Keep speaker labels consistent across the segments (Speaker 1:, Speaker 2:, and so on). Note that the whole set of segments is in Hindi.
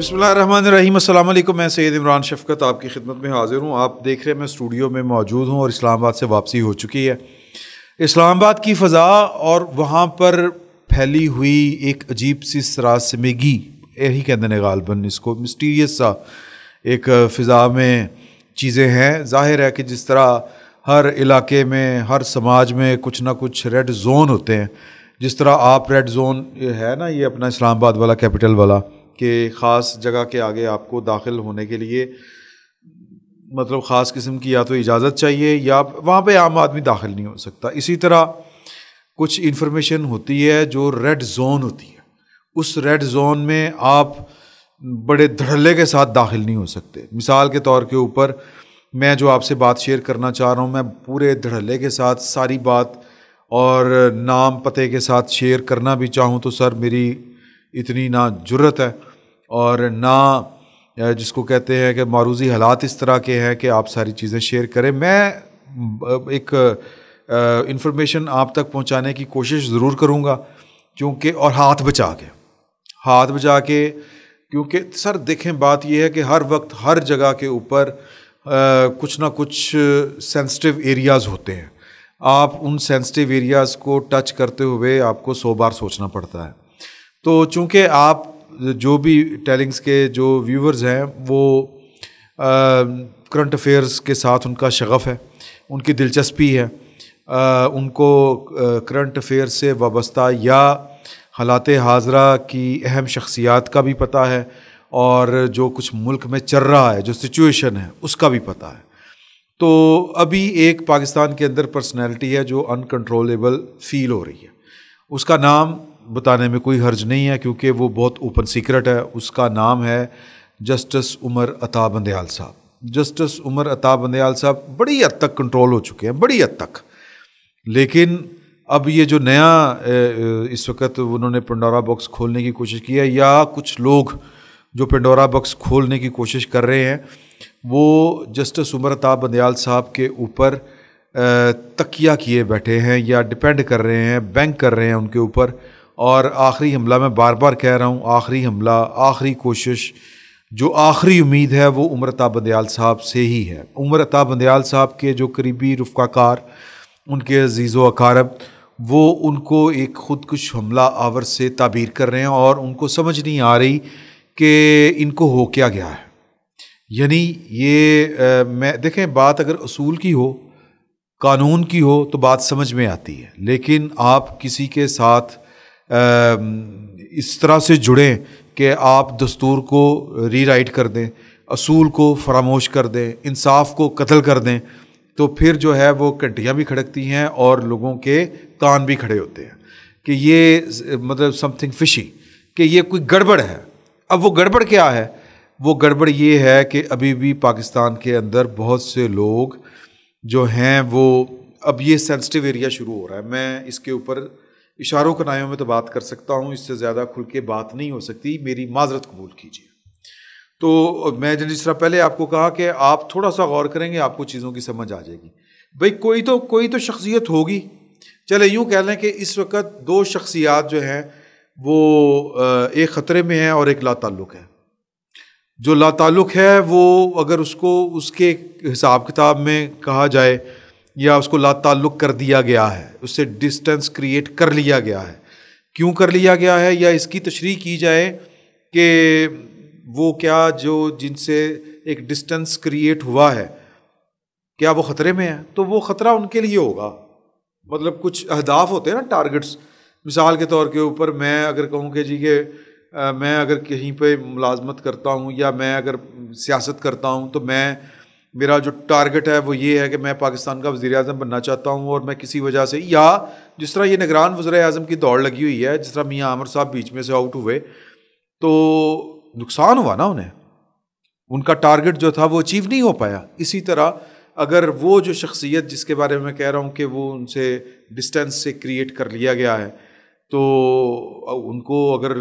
Speaker 1: बसमीम मैं सैद इमरान शफकत आपकी खिदमत में हाज़िर हूँ आप देख रहे हैं मैं स्टूडियो में मौजूद हूँ और इस्लामाबाद से वापसी हो चुकी है इस्लामाबाद की फ़ज़ा और वहाँ पर फैली हुई एक अजीब सी सरासमेगी यही कहते हैं गालबन इसको मिस्टीरियस सा एक फ़िज़ा में चीज़ें हैं जाहिर है कि जिस तरह हर इलाके में हर समाज में कुछ ना कुछ रेड जोन होते हैं जिस तरह आप रेड जोन है ना ये अपना इस्लामाबाद वाला कैपिटल वाला कि ख़ास जगह के आगे आपको दाखिल होने के लिए मतलब ख़ास किस्म की या तो इजाज़त चाहिए या वहाँ पे आम आदमी दाखिल नहीं हो सकता इसी तरह कुछ इन्फॉर्मेशन होती है जो रेड जोन होती है उस रेड जोन में आप बड़े धड़ल्ले के साथ दाखिल नहीं हो सकते मिसाल के तौर के ऊपर मैं जो आपसे बात शेयर करना चाह रहा हूँ मैं पूरे धड़ल्ले के साथ सारी बात और नाम पते के साथ शेयर करना भी चाहूँ तो सर मेरी इतनी ना ज़रूरत है और ना जिसको कहते हैं कि मारूजी हालात इस तरह के हैं कि आप सारी चीज़ें शेयर करें मैं एक इंफॉर्मेशन आप तक पहुंचाने की कोशिश ज़रूर करूंगा क्योंकि और हाथ बचा के हाथ बचा के क्योंकि सर देखें बात यह है कि हर वक्त हर जगह के ऊपर कुछ ना कुछ सेंसिटिव एरियाज़ होते हैं आप उन सेंसिटिव एरियाज़ को टच करते हुए आपको सौ बार सोचना पड़ता है तो चूँकि आप जो भी टेलिंग्स के जो व्यूवर्स हैं वो करंट अफेयर्स के साथ उनका शगफ़ है उनकी दिलचस्पी है आ, उनको करंट अफेयर से वाबस्ता या हालात हाजरा की अहम शख्सियात का भी पता है और जो कुछ मुल्क में चल रहा है जो सिचुएशन है उसका भी पता है तो अभी एक पाकिस्तान के अंदर पर्सनैलिटी है जो अनकंट्रोलेबल फील हो रही है उसका नाम बताने में कोई हर्ज नहीं है क्योंकि वो बहुत ओपन सीक्रेट है उसका नाम है जस्टिस उमर अता बंदयाल साहब जस्टिस उमर अता बंदयाल साहब बड़ी हद तक कंट्रोल हो चुके हैं बड़ी हद तक लेकिन अब ये जो नया इस वक्त उन्होंने पंडोरा बॉक्स खोलने की कोशिश की है या कुछ लोग जो पंडोरा बॉक्स खोलने की कोशिश कर रहे हैं वो जस्टिस उमर अता बंदयाल साहब के ऊपर तकिया किए बैठे हैं या डिपेंड कर रहे हैं बैंक कर रहे हैं उनके ऊपर और आखिरी हमला मैं बार बार कह रहा हूँ आखिरी हमला आखिरी कोशिश जो आखिरी उम्मीद है वो उम्रता अता बंदयाल साहब से ही है उम्रता अता बंदयाल साहब के जो करीबी रफ़ाकार उनके अजीज़ अकारब वो उनको एक खुदकुश हमला आवर से ताबीर कर रहे हैं और उनको समझ नहीं आ रही कि इनको हो क्या गया है यानी ये आ, मैं देखें बात अगर असूल की हो कानून की हो तो बात समझ में आती है लेकिन आप किसी के साथ इस तरह से जुड़ें कि आप दस्तूर को री राइट कर दें असूल को फरामोश कर दें इंसाफ को कत्ल कर दें तो फिर जो है वो कंटियाँ भी खड़कती हैं और लोगों के कान भी खड़े होते हैं कि ये मतलब समथिंग फिशी कि ये कोई गड़बड़ है अब वो गड़बड़ क्या है वो गड़बड़ ये है कि अभी भी पाकिस्तान के अंदर बहुत से लोग जो हैं वो अब ये सेंसिटिव एरिया शुरू हो रहा है मैं इसके ऊपर इशारों नायों में तो बात कर सकता हूँ इससे ज़्यादा खुल के बात नहीं हो सकती मेरी माजरत कबूल कीजिए तो मैं जिस तरह पहले आपको कहा कि आप थोड़ा सा गौर करेंगे आपको चीज़ों की समझ आ जाएगी भाई कोई तो कोई तो शख्सियत होगी चले यूँ कह लें कि इस वक्त दो शख्सियात जो हैं वो एक ख़तरे में हैं और एक लाताल्लुक़ है जो लाताल्लुक़ है वो अगर उसको उसके हिसाब किताब में कहा जाए या उसको ला ताल्लुक़ कर दिया गया है उससे डिस्टेंस क्रिएट कर लिया गया है क्यों कर लिया गया है या इसकी तशरी की जाए कि वो क्या जो जिनसे एक डिस्टेंस क्रिएट हुआ है क्या वो ख़तरे में है तो वो ख़तरा उनके लिए होगा मतलब कुछ अहदाफ होते हैं ना टारगेट्स मिसाल के तौर के ऊपर मैं अगर कहूँ कि जी के मैं अगर कहीं पे मुलाजमत करता हूँ या मैं अगर सियासत करता हूँ तो मैं मेरा जो टारगेट है वो ये है कि मैं पाकिस्तान का वज़ी अजम बनना चाहता हूँ और मैं किसी वजह से या जिस तरह ये निगरान वज़र अजम की दौड़ लगी हुई है जिस तरह मियाँ आमर साहब बीच में से आउट हुए तो नुकसान हुआ ना उन्हें उनका टारगेट जो था वो अचीव नहीं हो पाया इसी तरह अगर वो जो शख्सियत जिसके बारे में कह रहा हूँ कि वो उनसे डिस्टेंस से क्रिएट कर लिया गया है तो उनको अगर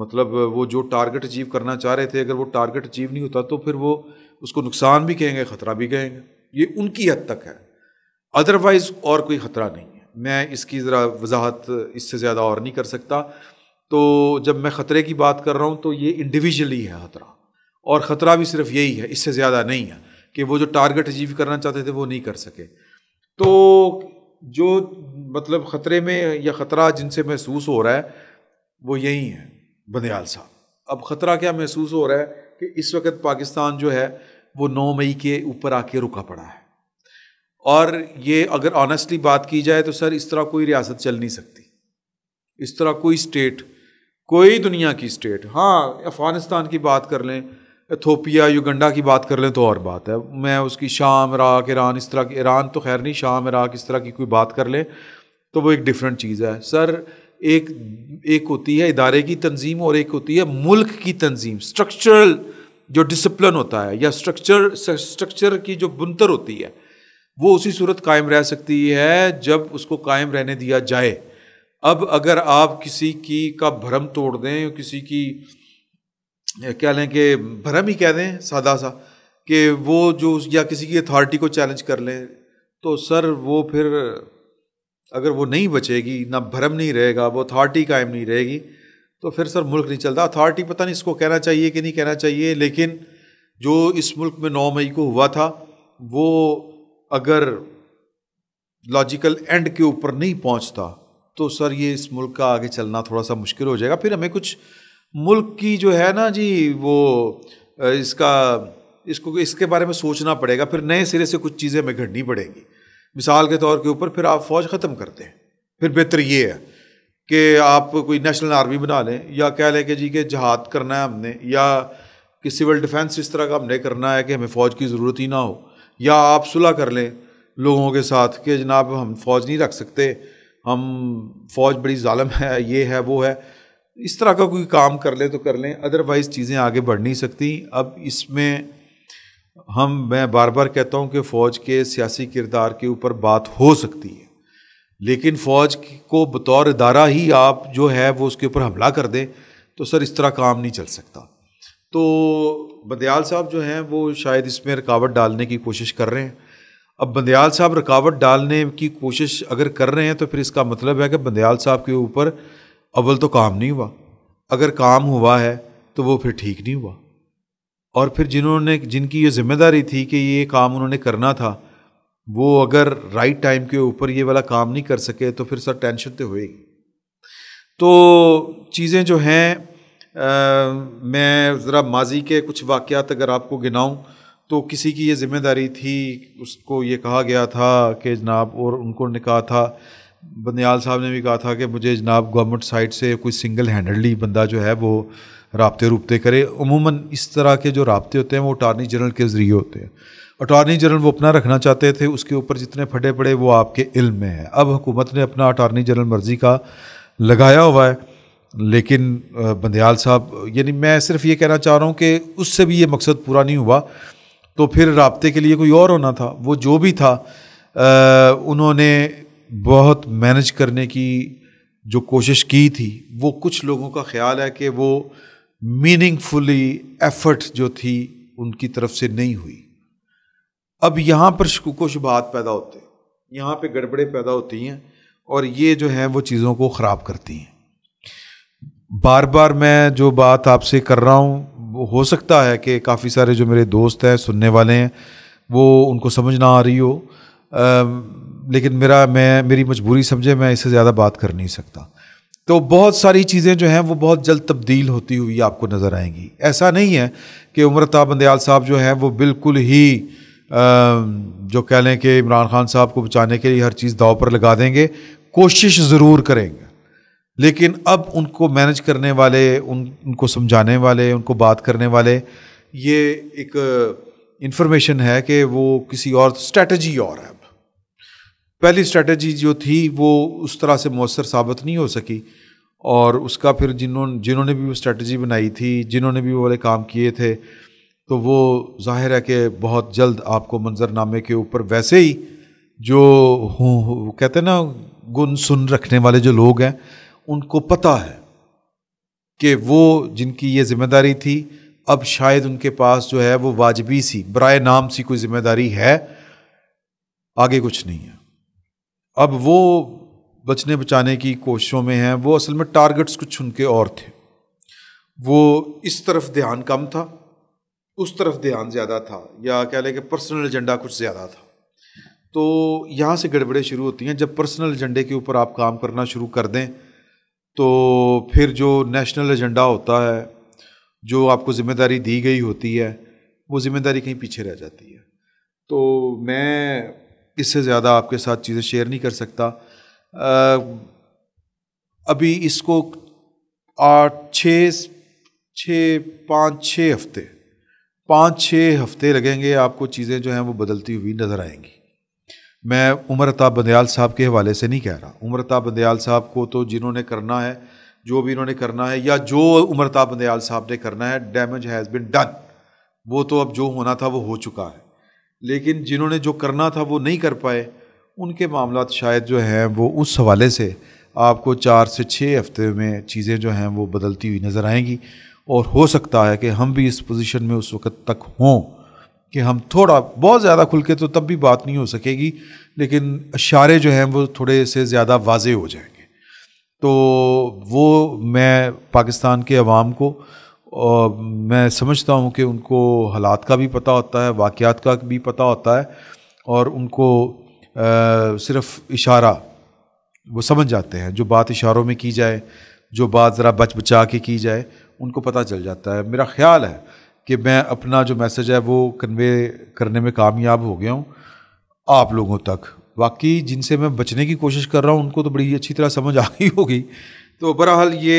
Speaker 1: मतलब वो जो टारगेट अचीव करना चाह रहे थे अगर वो टारगेट अचीव नहीं होता तो फिर वो उसको नुकसान भी कहेंगे ख़तरा भी कहेंगे ये उनकी हद तक है अदरवाइज़ और कोई ख़तरा नहीं है मैं इसकी ज़रा वजाहत इससे ज़्यादा और नहीं कर सकता तो जब मैं ख़तरे की बात कर रहा हूँ तो ये इंडिविजुअली है ख़तरा और ख़तरा भी सिर्फ यही है इससे ज़्यादा नहीं है कि वो जो टारगेट अचीव करना चाहते थे वो नहीं कर सके तो जो मतलब ख़तरे में या ख़तरा जिनसे महसूस हो रहा है वो यही है बंदयाल साहब अब ख़तरा क्या महसूस हो रहा है कि इस वक्त पाकिस्तान जो है वो नौ मई के ऊपर आके रुका पड़ा है और ये अगर ऑनेस्टली बात की जाए तो सर इस तरह कोई रियासत चल नहीं सकती इस तरह कोई स्टेट कोई दुनिया की स्टेट हाँ अफ़गानिस्तान की बात कर लें एथोपिया युगंडा की बात कर लें तो और बात है मैं उसकी शाम इराक ईरान इस तरह की ईरान तो खैर नहीं शाम इराक इस तरह की कोई बात कर लें तो वो एक डिफरेंट चीज़ है सर एक एक होती है इदारे की तंजीम और एक होती है मुल्क की तंजीम स्ट्रक्चरल जो डिसिप्लिन होता है या स्ट्रक्चर स्ट्रक्चर की जो बुनतर होती है वो उसी सूरत कायम रह सकती है जब उसको कायम रहने दिया जाए अब अगर आप किसी की का भ्रम तोड़ दें किसी की क्या लें कि भ्रम ही कह दें सादा सा कि वो जो या किसी की अथॉरिटी को चैलेंज कर लें तो सर वो फिर अगर वो नहीं बचेगी ना भ्रम नहीं रहेगा वो अथॉरिटी कायम नहीं रहेगी तो फिर सर मुल्क नहीं चलता अथॉरिटी पता नहीं इसको कहना चाहिए कि नहीं कहना चाहिए लेकिन जो इस मुल्क में नौ मई को हुआ था वो अगर लॉजिकल एंड के ऊपर नहीं पहुंचता तो सर ये इस मुल्क का आगे चलना थोड़ा सा मुश्किल हो जाएगा फिर हमें कुछ मुल्क की जो है ना जी वो इसका इसको इसके बारे में सोचना पड़ेगा फिर नए सिरे से कुछ चीज़ें हमें घटनी पड़ेगी मिसाल के तौर के ऊपर फिर आप फौज ख़त्म करते हैं फिर बेहतर ये है कि आप कोई नेशनल आर्मी बना लें या कह लें कि जी के जहाद करना है हमने या कि सिविल डिफेंस इस तरह का हमने करना है कि हमें फ़ौज की ज़रूरत ही ना हो या आप सुलह कर लें लोगों के साथ कि जनाब हम फौज नहीं रख सकते हम फौज बड़ी ालम है ये है वो है इस तरह का कोई काम कर लें तो कर लें अदरवाइज़ चीज़ें आगे बढ़ नहीं सकती अब इसमें हम मैं बार बार कहता हूँ कि फ़ौज के सियासी किरदार के ऊपर बात हो सकती है लेकिन फ़ौज को बतौर इदारा ही आप जो है वो उसके ऊपर हमला कर दें तो सर इस तरह काम नहीं चल सकता तो बंदयाल साहब जो हैं वो शायद इसमें रुकावट डालने की कोशिश कर रहे हैं अब बंदयाल साहब रुकावट डालने की कोशिश अगर कर रहे हैं तो फिर इसका मतलब है कि बंदयाल साहब के ऊपर अव्वल तो काम नहीं हुआ अगर काम हुआ है तो वो फिर ठीक नहीं हुआ और फिर जिन्होंने जिनकी ये जिम्मेदारी थी कि ये काम उन्होंने करना था वो अगर राइट टाइम के ऊपर ये वाला काम नहीं कर सके तो फिर सर टेंशन तो होएगी तो चीज़ें जो हैं मैं ज़रा माजी के कुछ वाक़ात अगर आपको गिनाऊँ तो किसी की ये ज़िम्मेदारी थी उसको ये कहा गया था कि जनाब और उनको ने कहा था बनियाल साहब ने भी कहा था कि मुझे जनाब गवर्नमेंट साइड से कोई सिंगल हैंडली बंदा जो है वो रबते रूबते करे अमूमन इस तरह के जो रबते होते हैं वो अटारनी जनरल के ज़रिए होते हैं अटॉर्नी जनरल वो अपना रखना चाहते थे उसके ऊपर जितने फटे पड़े वो आपके इल्म में है अब हुकूमत ने अपना अटॉर्नी जनरल मर्जी का लगाया हुआ है लेकिन बंदयाल साहब यानी मैं सिर्फ ये कहना चाह रहा हूँ कि उससे भी ये मकसद पूरा नहीं हुआ तो फिर रबते के लिए कोई और होना था वो जो भी था आ, उन्होंने बहुत मैनेज करने की जो कोशिश की थी वो कुछ लोगों का ख्याल है कि वो मीनिंगफुली एफर्ट जो थी उनकी तरफ से नहीं हुई अब यहाँ पर शकूक शुबात पैदा होते हैं यहाँ पे गड़बड़े पैदा होती हैं और ये जो है वो चीज़ों को ख़राब करती हैं बार बार मैं जो बात आपसे कर रहा हूँ हो सकता है कि काफ़ी सारे जो मेरे दोस्त हैं सुनने वाले हैं वो उनको समझ ना आ रही हो आ, लेकिन मेरा मैं मेरी मजबूरी समझे मैं इससे ज़्यादा बात कर नहीं सकता तो बहुत सारी चीज़ें जो हैं वो बहुत जल्द तब्दील होती हुई आपको नज़र आएंगी ऐसा नहीं है कि उम्रता बंदयाल साहब जो हैं वो बिल्कुल ही जो कह लें कि इमरान खान साहब को बचाने के लिए हर चीज़ दाव पर लगा देंगे कोशिश ज़रूर करेंगे लेकिन अब उनको मैनेज करने वाले उन उनको समझाने वाले उनको बात करने वाले ये एक इन्फॉर्मेशन है कि वो किसी और स्ट्रेटजी और है पहली स्ट्रेटजी जो थी वो उस तरह से मौसर साबित नहीं हो सकी और उसका फिर जिन्होंने जिन्होंने भी वो स्ट्रेटजी बनाई थी जिन्होंने भी वो वाले काम किए थे तो वो जाहिर है कि बहुत जल्द आपको मंजरनामे के ऊपर वैसे ही जो हूँ कहते ना गुन सुन रखने वाले जो लोग हैं उनको पता है कि वो जिनकी ये ज़िम्मेदारी थी अब शायद उनके पास जो है वो वाजबी सी बराए नाम सी कोई ज़िम्मेदारी है आगे कुछ नहीं है अब वो बचने बचाने की कोशिशों में हैं वो असल में टारगेट्स कुछ उनके और थे वो इस तरफ ध्यान कम था उस तरफ ध्यान ज़्यादा था या कह लें कि पर्सनल एजेंडा कुछ ज़्यादा था तो यहाँ से गड़बड़ें शुरू होती हैं जब पर्सनल एजेंडे के ऊपर आप काम करना शुरू कर दें तो फिर जो नेशनल एजेंडा होता है जो आपको ज़िम्मेदारी दी गई होती है वो ज़िम्मेदारी कहीं पीछे रह जाती है तो मैं इससे ज़्यादा आपके साथ चीज़ें शेयर नहीं कर सकता आ, अभी इसको आठ छः छः पाँच छः हफ्ते पाँच छः हफ्ते लगेंगे आपको चीज़ें जो हैं वो बदलती हुई नज़र आएंगी मैं उमर अताब बंदयाल साहब के हवाले से नहीं कह रहा उमर अताब बंदयाल साहब को तो जिन्होंने करना है जो भी इन्होंने करना है या जो उमर अताब बंदयाल साहब ने करना है डैमेज हैज़ बिन डन वो तो अब जो होना था वो हो चुका है लेकिन जिन्होंने जो करना था वो नहीं कर पाए उनके मामला शायद जो हैं वो उस हवाले से आपको चार से छः हफ्ते में चीज़ें जो हैं वो बदलती हुई नज़र आएँगी और हो सकता है कि हम भी इस पोजीशन में उस वक्त तक हों कि हम थोड़ा बहुत ज़्यादा खुल के तो तब भी बात नहीं हो सकेगी लेकिन इशारे जो हैं वो थोड़े से ज़्यादा वाजे हो जाएंगे तो वो मैं पाकिस्तान के अवाम को और मैं समझता हूँ कि उनको हालात का भी पता होता है वाक़ात का भी पता होता है और उनको आ, सिर्फ इशारा वो समझ जाते हैं जो बात इशारों में की जाए जो बात ज़रा बच बचा के की जाए उनको पता चल जाता है मेरा ख्याल है कि मैं अपना जो मैसेज है वो कन्वे करने में कामयाब हो गया हूँ आप लोगों तक बाकी जिनसे मैं बचने की कोशिश कर रहा हूँ उनको तो बड़ी अच्छी तरह समझ आ गई होगी तो बहरहाल ये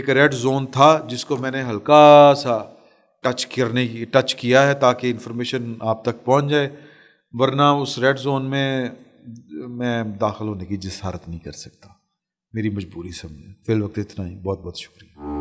Speaker 1: एक रेड जोन था जिसको मैंने हल्का सा टच करने की टच किया है ताकि इन्फॉर्मेशन आप तक पहुँच जाए वरना उस रेड जोन में मैं दाखिल होने की जसारत नहीं कर सकता मेरी मजबूरी समझें फिल वक्त इतना ही बहुत बहुत शुक्रिया